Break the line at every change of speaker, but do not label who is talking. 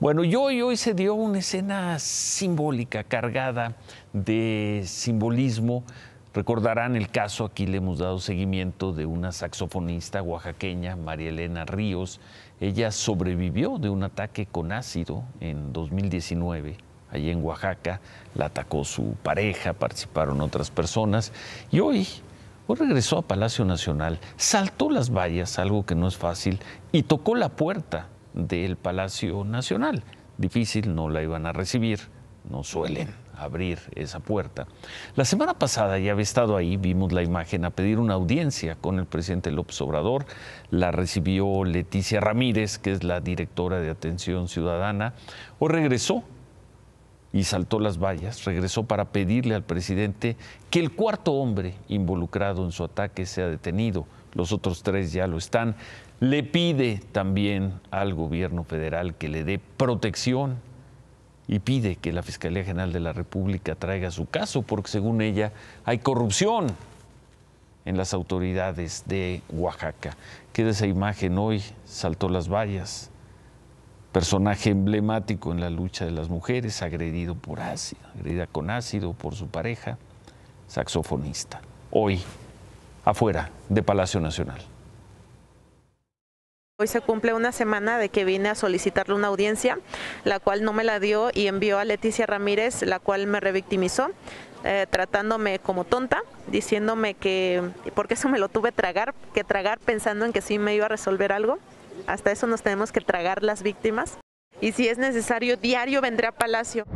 Bueno, y hoy, se dio una escena simbólica, cargada de simbolismo. Recordarán el caso, aquí le hemos dado seguimiento, de una saxofonista oaxaqueña, María Elena Ríos. Ella sobrevivió de un ataque con ácido en 2019, allí en Oaxaca. La atacó su pareja, participaron otras personas. Y hoy, hoy regresó a Palacio Nacional, saltó las vallas, algo que no es fácil, y tocó la puerta del Palacio Nacional. Difícil, no la iban a recibir, no suelen abrir esa puerta. La semana pasada, ya había estado ahí, vimos la imagen a pedir una audiencia con el presidente López Obrador. La recibió Leticia Ramírez, que es la directora de Atención Ciudadana. o regresó y saltó las vallas, regresó para pedirle al presidente que el cuarto hombre involucrado en su ataque sea detenido los otros tres ya lo están, le pide también al gobierno federal que le dé protección y pide que la Fiscalía General de la República traiga su caso porque según ella hay corrupción en las autoridades de Oaxaca. Queda esa imagen hoy, saltó las vallas, personaje emblemático en la lucha de las mujeres, agredido por ácido, agredida con ácido por su pareja, saxofonista. Hoy afuera de Palacio Nacional.
Hoy se cumple una semana de que vine a solicitarle una audiencia, la cual no me la dio y envió a Leticia Ramírez, la cual me revictimizó, eh, tratándome como tonta, diciéndome que, porque eso me lo tuve tragar, que tragar pensando en que sí me iba a resolver algo. Hasta eso nos tenemos que tragar las víctimas. Y si es necesario, diario vendré a Palacio.